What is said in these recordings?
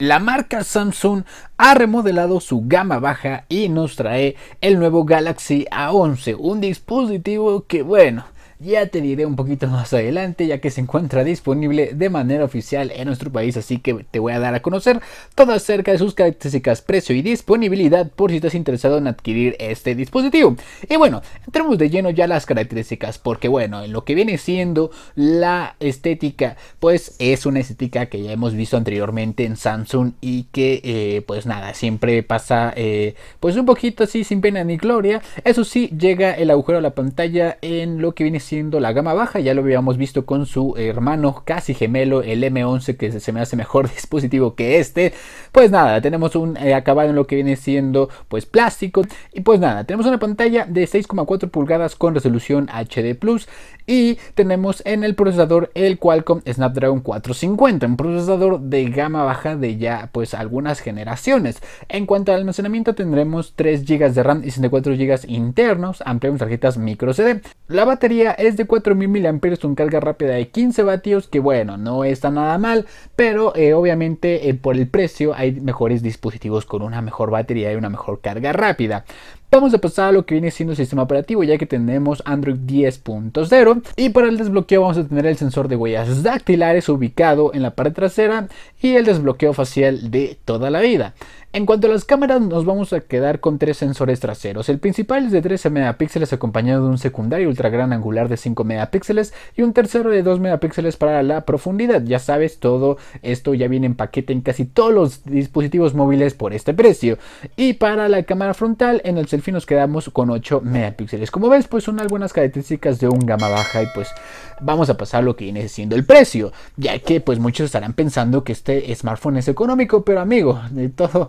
La marca Samsung ha remodelado su gama baja y nos trae el nuevo Galaxy A11, un dispositivo que bueno, ya te diré un poquito más adelante ya que se encuentra disponible de manera oficial en nuestro país, así que te voy a dar a conocer todo acerca de sus características, precio y disponibilidad por si estás interesado en adquirir este dispositivo. Y bueno, entremos de lleno ya las características porque bueno, en lo que viene siendo la estética, pues es una estética que ya hemos visto anteriormente en Samsung y que eh, pues nada, siempre pasa eh, pues un poquito así sin pena ni gloria. Eso sí, llega el agujero a la pantalla en lo que viene siendo siendo la gama baja, ya lo habíamos visto con su hermano casi gemelo, el M11, que se me hace mejor dispositivo que este. Pues nada, tenemos un eh, acabado en lo que viene siendo pues plástico. Y pues nada, tenemos una pantalla de 6,4 pulgadas con resolución HD Plus. Y tenemos en el procesador el Qualcomm Snapdragon 450, un procesador de gama baja de ya pues algunas generaciones. En cuanto al almacenamiento tendremos 3 GB de RAM y 64 GB internos, ampliamos tarjetas micro CD. La batería es de 4000 mAh con carga rápida de 15 vatios, que bueno, no está nada mal, pero eh, obviamente eh, por el precio hay mejores dispositivos con una mejor batería y una mejor carga rápida. Vamos a pasar a lo que viene siendo el sistema operativo ya que tenemos Android 10.0 y para el desbloqueo vamos a tener el sensor de huellas dactilares ubicado en la parte trasera y el desbloqueo facial de toda la vida. En cuanto a las cámaras, nos vamos a quedar con tres sensores traseros. El principal es de 13 megapíxeles acompañado de un secundario ultra gran angular de 5 megapíxeles y un tercero de 2 megapíxeles para la profundidad. Ya sabes, todo esto ya viene en paquete en casi todos los dispositivos móviles por este precio. Y para la cámara frontal, en el selfie nos quedamos con 8 megapíxeles. Como ves, pues son algunas características de un gama baja y pues vamos a pasar lo que viene siendo el precio, ya que pues muchos estarán pensando que este smartphone es económico, pero amigo, de todo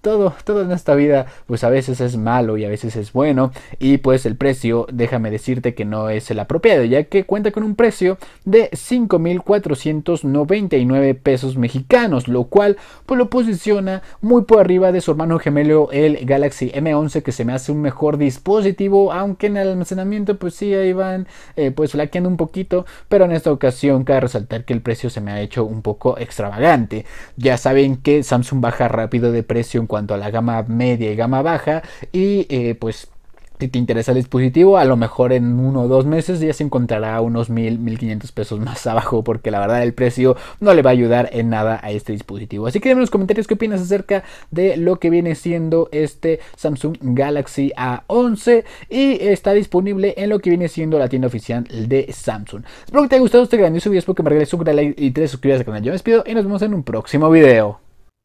todo, todo en esta vida pues a veces es malo y a veces es bueno y pues el precio, déjame decirte que no es el apropiado, ya que cuenta con un precio de 5.499 pesos mexicanos, lo cual pues lo posiciona muy por arriba de su hermano gemelo el Galaxy M11 que se me hace un mejor dispositivo, aunque en el almacenamiento pues sí ahí van eh, pues flaqueando un poquito, pero en esta ocasión cabe resaltar que el precio se me ha hecho un poco extravagante. Ya saben que Samsung baja rápido de precio cuanto a la gama media y gama baja y eh, pues si te interesa el dispositivo, a lo mejor en uno o dos meses ya se encontrará unos mil, mil quinientos pesos más abajo, porque la verdad el precio no le va a ayudar en nada a este dispositivo. Así que déjame en los comentarios qué opinas acerca de lo que viene siendo este Samsung Galaxy A11 y está disponible en lo que viene siendo la tienda oficial de Samsung. Espero que te haya gustado este grandioso video, espero que me regales un gran like y te suscribas al canal. Yo me despido y nos vemos en un próximo video.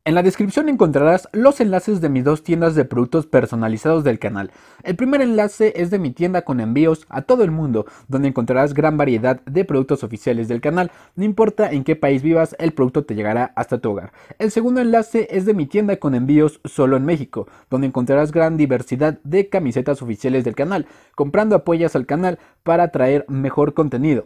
En la descripción encontrarás los enlaces de mis dos tiendas de productos personalizados del canal. El primer enlace es de mi tienda con envíos a todo el mundo, donde encontrarás gran variedad de productos oficiales del canal. No importa en qué país vivas, el producto te llegará hasta tu hogar. El segundo enlace es de mi tienda con envíos solo en México, donde encontrarás gran diversidad de camisetas oficiales del canal. Comprando apoyas al canal para traer mejor contenido.